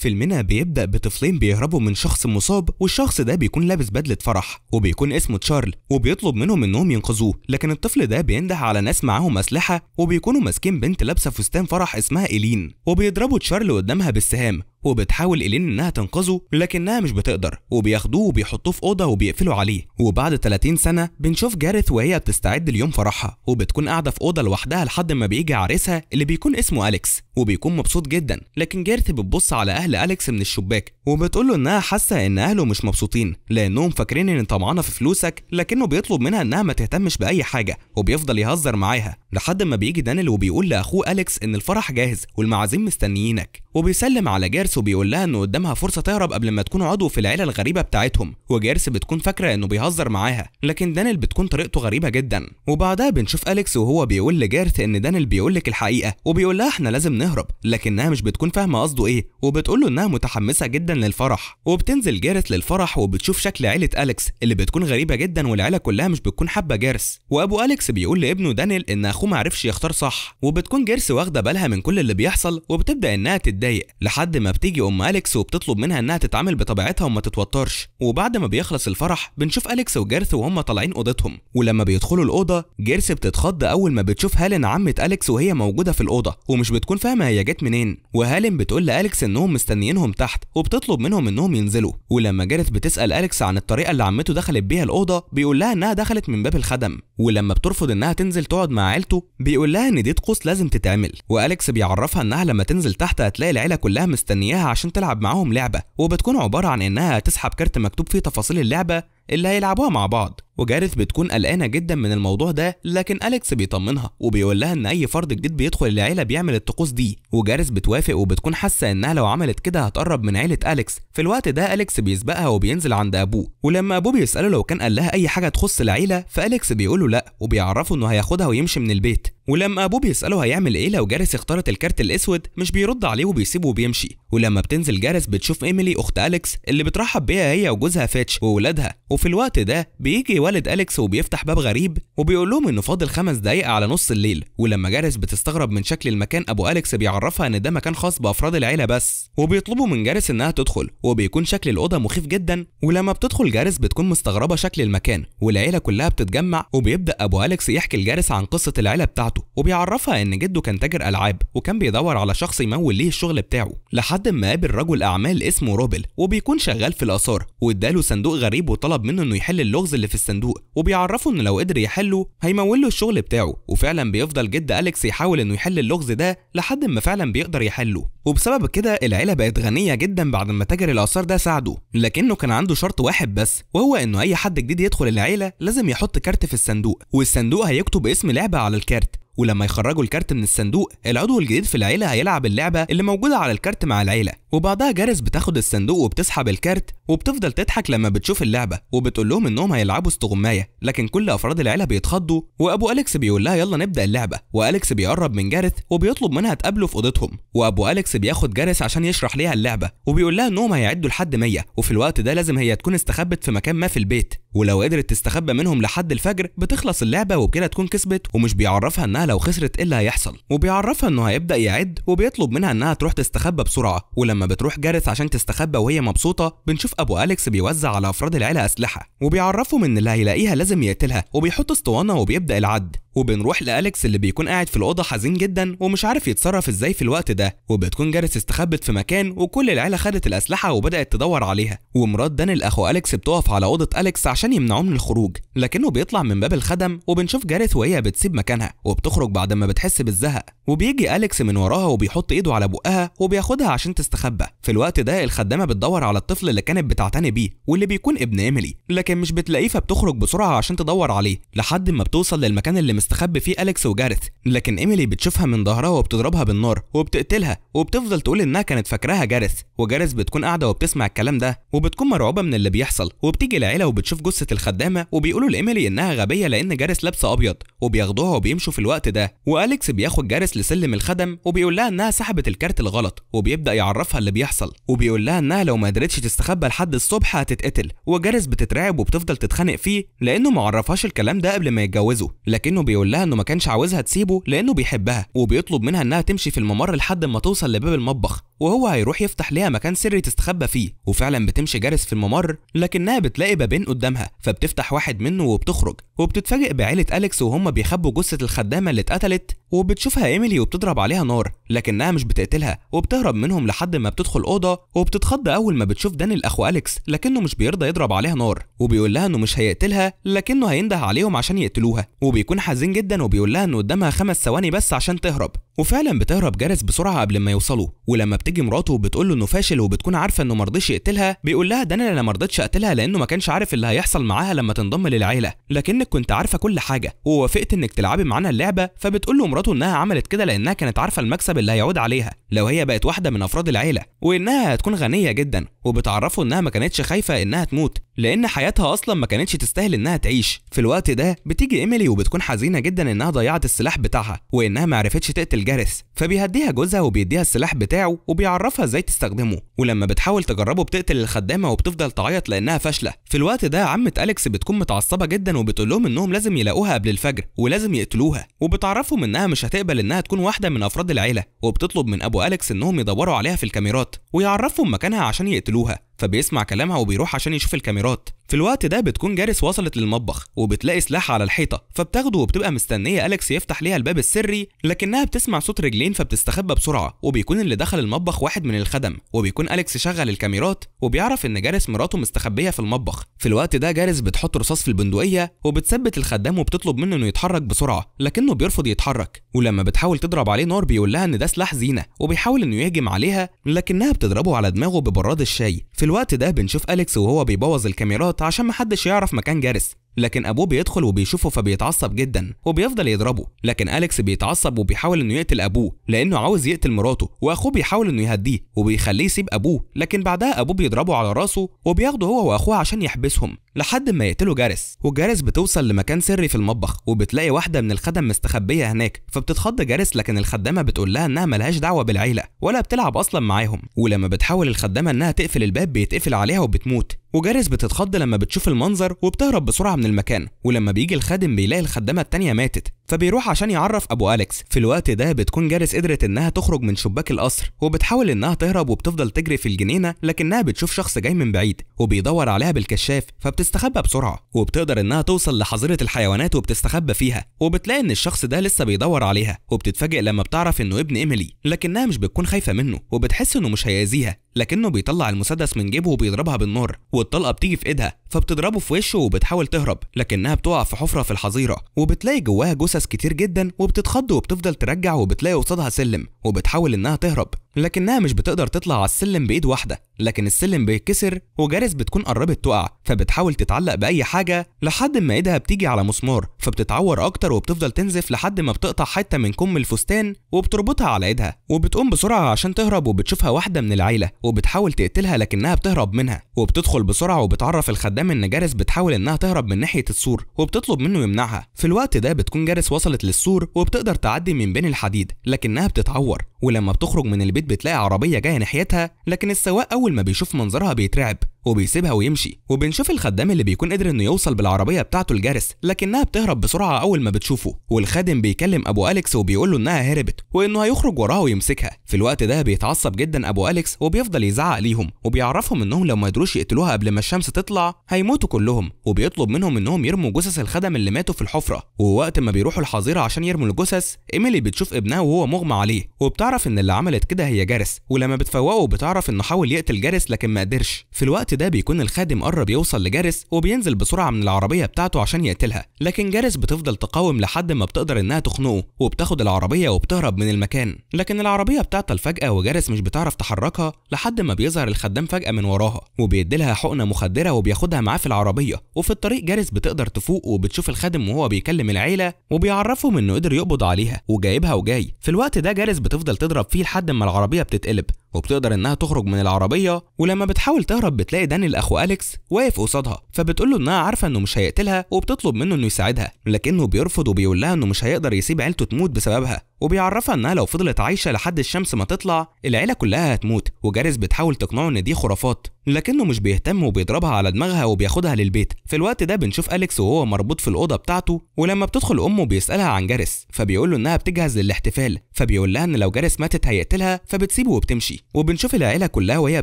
فيلمنا بيبدا بطفلين بيهربوا من شخص مصاب والشخص ده بيكون لابس بدله فرح وبيكون اسمه تشارل وبيطلب منهم انهم ينقذوه لكن الطفل ده بينده على ناس معاهم اسلحه وبيكونوا ماسكين بنت لابسه فستان فرح اسمها ايلين وبيضربوا تشارل قدامها بالسهام وبتحاول إلين إنها تنقذه لكنها مش بتقدر وبياخدوه وبيحطوه في أوضة وبيقفلوا عليه وبعد 30 سنة بنشوف جارث وهي بتستعد ليوم فرحها وبتكون قاعدة في أوضة لوحدها لحد ما بيجي عريسها اللي بيكون اسمه أليكس وبيكون مبسوط جدا لكن جارث بتبص على أهل أليكس من الشباك وبتقول له إنها حاسة إن أهله مش مبسوطين لأنهم فاكرين إن طمعانة في فلوسك لكنه بيطلب منها إنها ما تهتمش بأي حاجة وبيفضل يهزر معاها لحد ما بيجي دانيل وبيقول لأخوه أليكس إن الفرح جاهز والمعازيم مستنيينك وبيسلم على جيرس وبيقول لها انه قدامها فرصه تهرب قبل ما تكون عضو في العيله الغريبه بتاعتهم وجيرس بتكون فاكره انه بيهزر معاها لكن دانيل بتكون طريقته غريبه جدا وبعدها بنشوف اليكس وهو بيقول لجيرث ان دانيل بيقول لك الحقيقه وبيقول لها احنا لازم نهرب لكنها مش بتكون فاهمه قصده ايه وبتقول له انها متحمسه جدا للفرح وبتنزل جيرث للفرح وبتشوف شكل عيله اليكس اللي بتكون غريبه جدا والعيله كلها مش بتكون حابه جيرس وابو اليكس بيقول لابنه دانيل ان اخوه ما عرفش يختار صح وبتكون جيرس واخده بالها من كل اللي بيحصل وبتبدا انها تد متضايق لحد ما بتيجي ام اليكس وبتطلب منها انها تتعامل بطبيعتها وما تتوترش وبعد ما بيخلص الفرح بنشوف اليكس وجيرث وهم طالعين اوضتهم ولما بيدخلوا الاوضه جيرث بتتخض اول ما بتشوف هالين عمه اليكس وهي موجوده في الاوضه ومش بتكون فاهمه هي جت منين وهالين بتقول لاليكس انهم مستنيينهم تحت وبتطلب منهم انهم ينزلوا ولما جيرث بتسال اليكس عن الطريقه اللي عمته دخلت بيها الاوضه بيقول لها انها دخلت من باب الخدم ولما بترفض انها تنزل تقعد مع عيلته بيقول لها ان دي طقوس لازم تتعمل واليكس بيعرفها انها لما تنزل تحت هتلاقي بتلاقي العيله كلها مستنياها عشان تلعب معاهم لعبه وبتكون عباره عن انها تسحب كارت مكتوب فيه تفاصيل اللعبه اللي هيلعبوها مع بعض وجارث بتكون قلقانه جدا من الموضوع ده لكن اليكس بيطمنها وبيقول لها ان اي فرد جديد بيدخل العيله بيعمل الطقوس دي وجارث بتوافق وبتكون حاسه انها لو عملت كده هتقرب من عيله اليكس في الوقت ده اليكس بيسبقها وبينزل عند ابوه ولما ابوه بيساله لو كان قال لها اي حاجه تخص العيله فاليكس بيقول له لا وبيعرفه انه هياخدها ويمشي من البيت ولما ابوه بيساله هيعمل ايه لو جارث اختارت الكارت الاسود مش بيرد عليه وبيسيبه وبيمشي ولما بتنزل جارث بتشوف ايميلي اخت اليكس اللي بترحب بيها هي وجوزها فاتش واولادها وفي الوقت ده بيجي والد أليكس وبيفتح باب غريب وبيقول لهم إنه فاضل خمس دقايق على نص الليل ولما جارس بتستغرب من شكل المكان أبو أليكس بيعرفها إن ده مكان خاص بأفراد العيلة بس وبيطلبوا من جارس إنها تدخل وبيكون شكل الأوضة مخيف جدا ولما بتدخل جارس بتكون مستغربة شكل المكان والعيلة كلها بتتجمع وبيبدأ أبو أليكس يحكي لجارس عن قصة العيلة بتاعته وبيعرفها إن جده كان تاجر ألعاب وكان بيدور على شخص يمول ليه الشغل بتاعه لحد ما قابل رجل أعمال اسمه روبل وبيكون شغال في الآثار واداله صندوق غريب وطلب منه انه يحل اللغز اللي في الصندوق وبيعرفه انه لو قدر يحله هيمول له الشغل بتاعه وفعلا بيفضل جد اليكس يحاول انه يحل اللغز ده لحد ما فعلا بيقدر يحله وبسبب كده العيله بقت غنيه جدا بعد ما تاجر الاثار ده ساعده لكنه كان عنده شرط واحد بس وهو انه اي حد جديد يدخل العيله لازم يحط كارت في الصندوق والصندوق هيكتب اسم لعبه على الكارت ولما يخرجوا الكارت من الصندوق العضو الجديد في العيله هيلعب اللعبه اللي موجوده على الكارت مع العيله وبعدها جارس بتاخد الصندوق وبتسحب الكارت وبتفضل تضحك لما بتشوف اللعبه وبتقول لهم انهم هيلعبوا استغمايه لكن كل افراد العيله بيتخضوا وابو اليكس بيقول لها يلا نبدا اللعبه واليكس بيقرب من جارث وبيطلب منها تقابله في اوضتهم وابو اليكس بياخد جارث عشان يشرح ليها اللعبه وبيقول لها انهم هيعدوا لحد 100 وفي الوقت ده لازم هي تكون استخبت في مكان ما في البيت ولو قدرت تستخبى منهم لحد الفجر بتخلص اللعبه وبكده تكون كسبت ومش بيعرفها انها لو خسرت ايه اللي هيحصل وبيعرفها انه هيبدا يعد وبيطلب منها انها تروح تستخبى بسرعه ولما بتروح جارس عشان تستخبى وهي مبسوطه بنشوف ابو اليكس بيوزع على افراد العيله اسلحه وبيعرفهم ان اللي هيلاقيها لازم يقتلها وبيحط اسطوانه وبيبدا العد وبنروح لأليكس اللي بيكون قاعد في الأوضة حزين جدا ومش عارف يتصرف ازاي في الوقت ده وبتكون جارس استخبت في مكان وكل العيلة خدت الأسلحة وبدأت تدور عليها ومرات دان الأخو أليكس بتقف على أوضة أليكس عشان يمنعوه من الخروج لكنه بيطلع من باب الخدم وبنشوف جارس وهي بتسيب مكانها وبتخرج بعد ما بتحس بالزهق وبيجي أليكس من وراها وبيحط إيده على بقها وبياخدها عشان تستخبى في الوقت ده الخدامه بتدور على الطفل اللي كانت بتعتني بيه واللي بيكون ابن ايميلي لكن مش بتلاقيه فبتخرج بسرعه عشان تدور عليه لحد ما بتوصل للمكان اللي مستخبي فيه اليكس وجارث لكن ايميلي بتشوفها من ظهرها وبتضربها بالنار وبتقتلها وبتفضل تقول انها كانت فاكراها جارث وجارث بتكون قاعده وبتسمع الكلام ده وبتكون مرعوبه من اللي بيحصل وبتيجي العيله وبتشوف جثه الخدامه وبيقولوا لايميلي انها غبيه لان جارث لابسه ابيض وبياخدوها وبيمشوا في الوقت ده واليكس بياخد جارث لسلم الخدم وبيقول لها انها سحبت الكارت الغلط وبيبدا يعرفها اللي بيحصل بيحصل وبيقول لها انها لو ما قدرتش تستخبى لحد الصبح هتتقتل وجارس بتترعب وبتفضل تتخانق فيه لانه ما عرفهاش الكلام ده قبل ما يتجوزوا لكنه بيقول لها انه ما كانش عاوزها تسيبه لانه بيحبها وبيطلب منها انها تمشي في الممر لحد ما توصل لباب المطبخ وهو هيروح يفتح ليها مكان سري تستخبى فيه وفعلا بتمشي جرس في الممر لكنها بتلاقي بابين قدامها فبتفتح واحد منه وبتخرج وبتتفاجئ بعيلة أليكس وهم بيخبوا جثة الخدامة اللي اتقتلت وبتشوفها ايميلي وبتضرب عليها نار لكنها مش بتقتلها وبتهرب منهم لحد ما بتدخل اوضه وبتتخض اول ما بتشوف دانيل اخو اليكس لكنه مش بيرضى يضرب عليها نار وبيقول لها انه مش هيقتلها لكنه هينده عليهم عشان يقتلوها وبيكون حزين جدا وبيقول لها إنه قدامها خمس ثواني بس عشان تهرب وفعلا بتهرب جرس بسرعه قبل ما يوصلوا ولما بتيجي مراته وبتقول له انه فاشل وبتكون عارفه انه ما رضيش يقتلها بيقول لها ده انا اللي ما رضيتش اقتلها لانه ما كانش عارف اللي هيحصل معاها لما تنضم للعيله لكنك كنت عارفه كل حاجه ووافقت انك تلعبي معانا اللعبه فبتقول له مراته انها عملت كده لانها كانت عارفه المكسب اللي هيعود عليها لو هي بقت واحده من افراد العيله وانها هتكون غنيه جدا وبتعرفه انها ما كانتش خايفه انها تموت لان حياتها اصلا ما كانتش تستاهل انها تعيش في الوقت ده بتيجي ايميلي وبتكون حزينه جدا انها ضيعت السلاح بتاعها وانها ما عرفتش تقتل الجرس فبيهديها جوزها وبيديها السلاح بتاعه وبيعرفها ازاي تستخدمه ولما بتحاول تجربه بتقتل الخدامه وبتفضل تعيط لانها فاشله في الوقت ده عمه اليكس بتكون متعصبه جدا وبتقول لهم انهم لازم يلاقوها قبل الفجر ولازم يقتلوها وبتعرفهم انها مش هتقبل انها تكون واحده من افراد العيله وبتطلب من ابو اليكس انهم يدوروا عليها في الكاميرات ويعرفهم مكانها عشان يقتلوها فبيسمع كلامها وبيروح عشان يشوف الكاميرات في الوقت ده بتكون جارس وصلت للمطبخ وبتلاقي سلاح على الحيطه فبتاخده وبتبقى مستنيه اليكس يفتح ليها الباب السري لكنها بتسمع صوت رجلين فبتستخبى بسرعه وبيكون اللي دخل المطبخ واحد من الخدم وبيكون اليكس شغل الكاميرات وبيعرف ان جارس مراته مستخبيه في المطبخ في الوقت ده جارس بتحط رصاص في البندقيه وبتثبت الخدام وبتطلب منه انه يتحرك بسرعه لكنه بيرفض يتحرك ولما بتحاول تضرب عليه نار بيقول لها ان ده سلاح زينه وبيحاول انه يهجم عليها لكنها بتضربه على دماغه ببراد الشاي في الوقت ده بنشوف أليكس وهو بيبوظ الكاميرات عشان محدش يعرف مكان جارس لكن ابوه بيدخل وبيشوفه فبيتعصب جدا وبيفضل يضربه لكن اليكس بيتعصب وبيحاول انه يقتل ابوه لانه عاوز يقتل مراته واخوه بيحاول انه يهديه وبيخليه يسيب ابوه لكن بعدها ابوه بيضربه على راسه وبياخده هو واخوه عشان يحبسهم لحد ما يقتلوا جارس وجارس بتوصل لمكان سري في المطبخ وبتلاقي واحده من الخدم مستخبيه هناك فبتتخض جارس لكن الخدامه بتقول لها انها ملهاش دعوه بالعيله ولا بتلعب اصلا معاهم ولما بتحاول الخدامه انها تقفل الباب بيتقفل عليها وبتموت وجاريس بتتخض لما بتشوف المنظر وبتهرب بسرعة من المكان ولما بيجي الخادم بيلاقي الخدامة التانية ماتت فبيروح عشان يعرف ابو اليكس في الوقت ده بتكون جارس قدرت انها تخرج من شباك القصر وبتحاول انها تهرب وبتفضل تجري في الجنينه لكنها بتشوف شخص جاي من بعيد وبيدور عليها بالكشاف فبتستخبى بسرعه وبتقدر انها توصل لحظيره الحيوانات وبتستخبى فيها وبتلاقي ان الشخص ده لسه بيدور عليها وبتتفاجئ لما بتعرف انه ابن ايميلي لكنها مش بتكون خايفه منه وبتحس انه مش هيأذيها لكنه بيطلع المسدس من جيبه وبيضربها بالنار والطلقه بتيجي في ايدها فبتضربه في وشه وبتحاول تهرب لكنها بتقع في حفره في الحظيره وبتلاقي جواها جثث قصص كتير جدا وبتتخض وبتفضل ترجع وبتلاقي قصادها سلم وبتحاول انها تهرب لكنها مش بتقدر تطلع على السلم بايد واحده لكن السلم بيتكسر وجارس بتكون قربت تقع فبتحاول تتعلق باي حاجه لحد ما ايدها بتيجي على مسمار فبتتعور اكتر وبتفضل تنزف لحد ما بتقطع حته من كم الفستان وبتربطها على ايدها وبتقوم بسرعه عشان تهرب وبتشوفها واحده من العيله وبتحاول تقتلها لكنها بتهرب منها وبتدخل بسرعه وبتعرف الخدام ان جارس بتحاول انها تهرب من ناحيه السور وبتطلب منه يمنعها في الوقت ده بتكون جارس وصلت للسور وبتقدر تعدي من بين الحديد لكنها بتتعور ولما بتخرج من البيت بتلاقي عربيه جايه ناحيتها لكن السواق اول ما بيشوف منظرها بيترعب وبيسيبها ويمشي وبنشوف الخدام اللي بيكون قدر انه يوصل بالعربيه بتاعته الجرس لكنها بتهرب بسرعه اول ما بتشوفه والخادم بيكلم ابو اليكس وبيقول له انها هربت وانه هيخرج وراها ويمسكها في الوقت ده بيتعصب جدا ابو اليكس وبيفضل يزعق ليهم وبيعرفهم انهم لو ما قدروش يقتلوها قبل ما الشمس تطلع هيموتوا كلهم وبيطلب منهم انهم يرموا جثث الخدم اللي ماتوا في الحفره ووقت ما بيروحوا الحظيره عشان يرموا الجثث ايميلي بتشوف ابنها وهو مغمى عليه وبتعرف ان اللي عملت كده هي جرس ولما بتفوقه بتعرف انه حاول يقتل جرس لكن ما قدرش في الوقت الوقت ده بيكون الخادم قرب يوصل لجارس وبينزل بسرعه من العربيه بتاعته عشان يقتلها لكن جارس بتفضل تقاوم لحد ما بتقدر انها تخنقه وبتاخد العربيه وبتهرب من المكان لكن العربيه بتعطل فجاه وجارس مش بتعرف تحركها لحد ما بيظهر الخدام فجاه من وراها وبيديلها حقنه مخدره وبياخدها معاه في العربيه وفي الطريق جارس بتقدر تفوق وبتشوف الخادم وهو بيكلم العيله وبيعرفهم انه قدر يقبض عليها وجايبها وجاي في الوقت ده جارس بتفضل تضرب فيه لحد ما العربيه بتتقلب وبتقدر انها تخرج من العربيه ولما بتحاول تهرب بتلاقي دانيال اخو اليكس واقف قصادها فبتقول له انها عارفه انه مش هيقتلها وبتطلب منه انه يساعدها لكنه بيرفض وبيقول لها انه مش هيقدر يسيب عيلته تموت بسببها وبيعرفها انها لو فضلت عايشه لحد الشمس ما تطلع العيله كلها هتموت وجارس بتحاول تقنعه ان دي خرافات لكنه مش بيهتم وبيضربها على دماغها وبياخدها للبيت في الوقت ده بنشوف اليكس وهو مربوط في الاوضه بتاعته ولما بتدخل امه بيسالها عن جارس فبيقول له انها بتجهز للاحتفال فبيقول لها ان لو جارس ماتت هيقتلها فبتسيبه وبتمشي وبنشوف العيله كلها وهي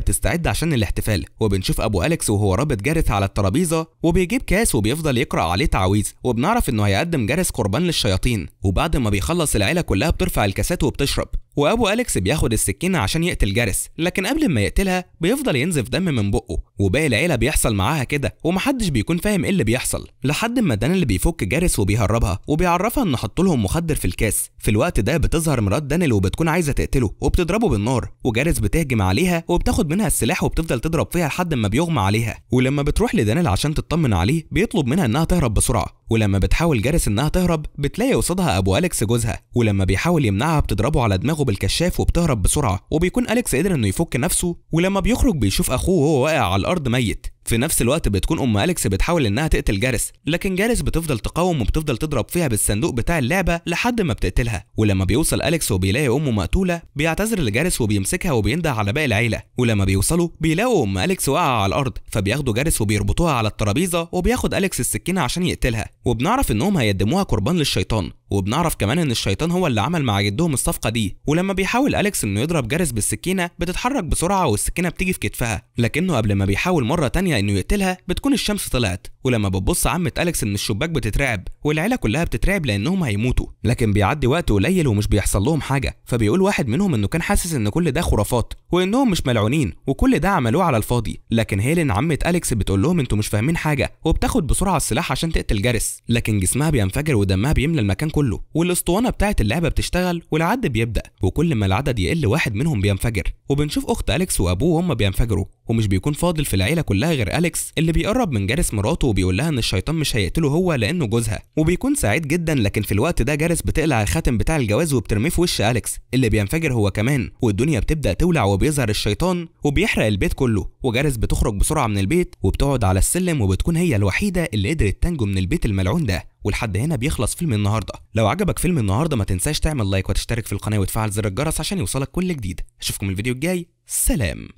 بتستعد عشان الاحتفال وبنشوف ابو اليكس وهو رابط جارس على الترابيزه وبيجيب كاس وبيفضل يقرا عليه تعويذ وبنعرف انه هيقدم جارس قربان للشياطين وبعد ما بيخلص العيله كلها بترفع الكاسات وبتشرب وابو اليكس بياخد السكينه عشان يقتل جارس لكن قبل ما يقتلها بيفضل ينزف دم من بقه وباقي العيله بيحصل معاها كده ومحدش بيكون فاهم ايه اللي بيحصل لحد ما دان اللي بيفك جارس وبيهربها وبيعرفها ان حط لهم مخدر في الكاس في الوقت ده بتظهر مرات دانيل وبتكون عايزه تقتله وبتضربه بالنار وجارس بتهجم عليها وبتاخد منها السلاح وبتفضل تضرب فيها لحد ما بيغمى عليها ولما بتروح لدانيل عشان تطمن عليه بيطلب منها انها تهرب بسرعه ولما بتحاول جارس انها تهرب بتلاقي قصادها ابو اليكس جوزها ولما بيحاول يمنعها بتضربه على دماغه الكشاف وبتهرب بسرعه وبيكون اليكس قدر انه يفك نفسه ولما بيخرج بيشوف اخوه وهو واقع على الارض ميت في نفس الوقت بتكون ام اليكس بتحاول انها تقتل جارس لكن جارس بتفضل تقاوم وبتفضل تضرب فيها بالصندوق بتاع اللعبه لحد ما بتقتلها ولما بيوصل اليكس وبيلاقي امه مقتوله بيعتذر لجارس وبيمسكها وبينده على باقي العيله ولما بيوصلوا بيلاقوا ام اليكس واقعه على الارض فبياخدوا جارس وبيربطوها على الترابيزه وبياخد اليكس السكينه عشان يقتلها وبنعرف انهم هيقدموها قربان للشيطان وبنعرف كمان ان الشيطان هو اللي عمل مع جدهم الصفقه دي ولما بيحاول اليكس انه يضرب جارس بالسكينه بتتحرك بسرعه والسكينه بتيجي في كتفها لكنه قبل ما بيحاول مره تانية انه يقتلها بتكون الشمس طلعت ولما بتبص عمة أليكس ان الشباك بتترعب والعيلة كلها بتترعب لأنهم هيموتوا لكن بيعدي وقت قليل ومش بيحصل لهم حاجة فبيقول واحد منهم إنه كان حاسس إن كل ده خرافات وإنهم مش ملعونين وكل ده عملوه على الفاضي لكن هيلين عمة أليكس بتقول لهم إنتوا مش فاهمين حاجة وبتاخد بسرعة السلاح عشان تقتل جرس لكن جسمها بينفجر ودمها بيملى المكان كله والأسطوانة بتاعة اللعبة بتشتغل والعد بيبدأ وكل ما العدد يقل واحد منهم بينفجر وبنشوف أخت أليكس وأبوه وهم بينفجروا ومش بيكون فاضل في العيله كلها غير اليكس اللي بيقرب من جارس مراته وبيقول لها ان الشيطان مش هيقتله هو لانه جوزها وبيكون سعيد جدا لكن في الوقت ده جارس بتقلع الخاتم بتاع الجواز وبترميه في وش اليكس اللي بينفجر هو كمان والدنيا بتبدا تولع وبيظهر الشيطان وبيحرق البيت كله وجارس بتخرج بسرعه من البيت وبتقعد على السلم وبتكون هي الوحيده اللي قدرت تنجو من البيت الملعون ده ولحد هنا بيخلص فيلم النهارده لو عجبك فيلم النهارده ما تنساش تعمل لايك وتشترك في القناه وتفعل زر الجرس عشان يوصلك كل جديد اشوفكم الفيديو الجاي سلام